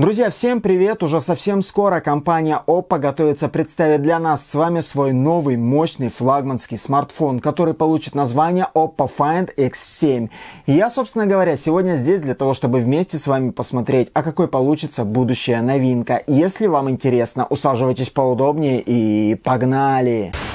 Друзья, всем привет! Уже совсем скоро компания Oppo готовится представить для нас с вами свой новый мощный флагманский смартфон, который получит название Oppo Find X7. И я, собственно говоря, сегодня здесь для того, чтобы вместе с вами посмотреть, а какой получится будущая новинка. Если вам интересно, усаживайтесь поудобнее и погнали! Погнали!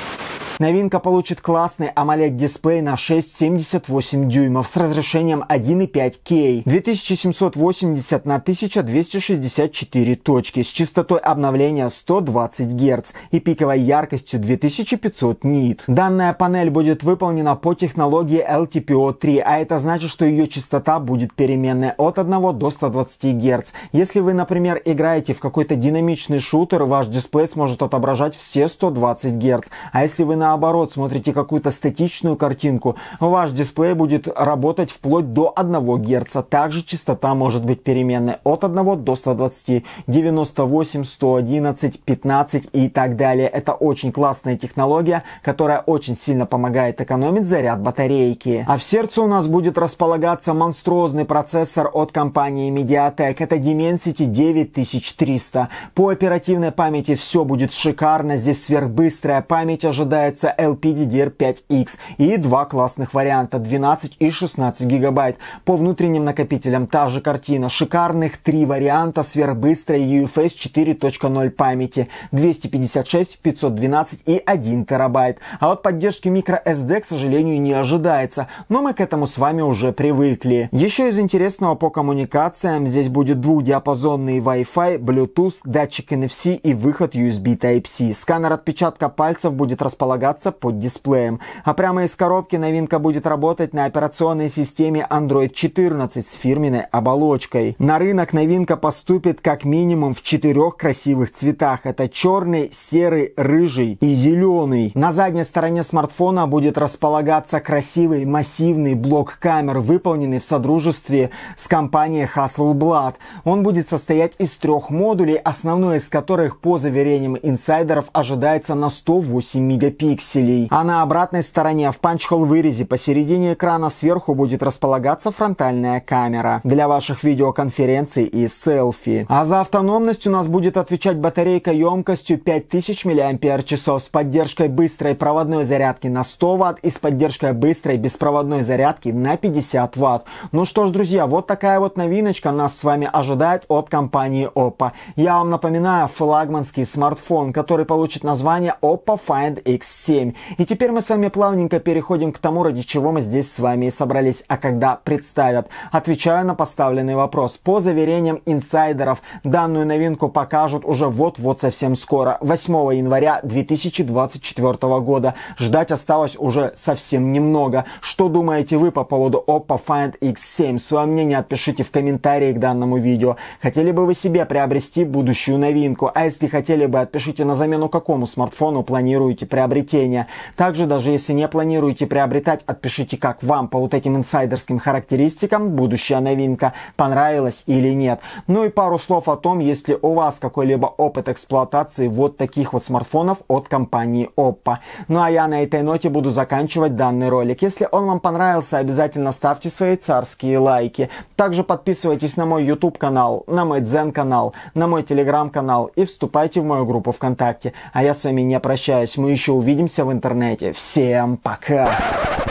Новинка получит классный AMOLED-дисплей на 6,78 дюймов с разрешением 15 k 2780 на 1264 точки с частотой обновления 120 Гц и пиковой яркостью 2500 нит. Данная панель будет выполнена по технологии LTPO3, а это значит, что ее частота будет переменная от 1 до 120 Гц. Если вы, например, играете в какой-то динамичный шутер, ваш дисплей сможет отображать все 120 Гц. А если вы, на наоборот смотрите какую-то статичную картинку, ваш дисплей будет работать вплоть до 1 Гц. Также частота может быть переменной от 1 до 120, 98, 111, 15 и так далее. Это очень классная технология, которая очень сильно помогает экономить заряд батарейки. А в сердце у нас будет располагаться монструозный процессор от компании Mediatek. Это Dimensity 9300. По оперативной памяти все будет шикарно. Здесь сверхбыстрая память ожидает называется LPDDR5X и два классных варианта 12 и 16 гигабайт. По внутренним накопителям та же картина. Шикарных три варианта сверхбыстрой UFS 4.0 памяти 256, 512 и 1 терабайт. А вот поддержки microSD, к сожалению, не ожидается, но мы к этому с вами уже привыкли. Еще из интересного по коммуникациям здесь будет двухдиапазонный Wi-Fi, Bluetooth, датчик NFC и выход USB Type-C. Сканер отпечатка пальцев будет располагаться располагаться под дисплеем. А прямо из коробки новинка будет работать на операционной системе Android 14 с фирменной оболочкой. На рынок новинка поступит как минимум в четырех красивых цветах. Это черный, серый, рыжий и зеленый. На задней стороне смартфона будет располагаться красивый массивный блок камер, выполненный в содружестве с компанией Hasselblad. Он будет состоять из трех модулей, основной из которых, по заверениям инсайдеров, ожидается на 108 мегапикселей пикселей. А на обратной стороне в панчхол вырезе посередине экрана сверху будет располагаться фронтальная камера для ваших видеоконференций и селфи. А за автономность у нас будет отвечать батарейка емкостью 5000 мАч с поддержкой быстрой проводной зарядки на 100 Вт и с поддержкой быстрой беспроводной зарядки на 50 Вт. Ну что ж, друзья, вот такая вот новиночка нас с вами ожидает от компании Oppo. Я вам напоминаю флагманский смартфон, который получит название Oppo Find X7. 7. И теперь мы с вами плавненько переходим к тому, ради чего мы здесь с вами и собрались, а когда представят. Отвечаю на поставленный вопрос. По заверениям инсайдеров, данную новинку покажут уже вот-вот совсем скоро, 8 января 2024 года. Ждать осталось уже совсем немного. Что думаете вы по поводу Oppo Find X7? Свое мнение отпишите в комментарии к данному видео. Хотели бы вы себе приобрести будущую новинку? А если хотели бы, отпишите на замену какому смартфону планируете приобрести приобретения. Также, даже если не планируете приобретать, отпишите, как вам по вот этим инсайдерским характеристикам будущая новинка понравилась или нет. Ну и пару слов о том, если у вас какой-либо опыт эксплуатации вот таких вот смартфонов от компании Oppo. Ну а я на этой ноте буду заканчивать данный ролик. Если он вам понравился, обязательно ставьте свои царские лайки. Также подписывайтесь на мой YouTube канал, на мой Дзен канал, на мой Telegram канал и вступайте в мою группу ВКонтакте. А я с вами не прощаюсь. Мы еще увидимся увидимся в интернете. Всем пока!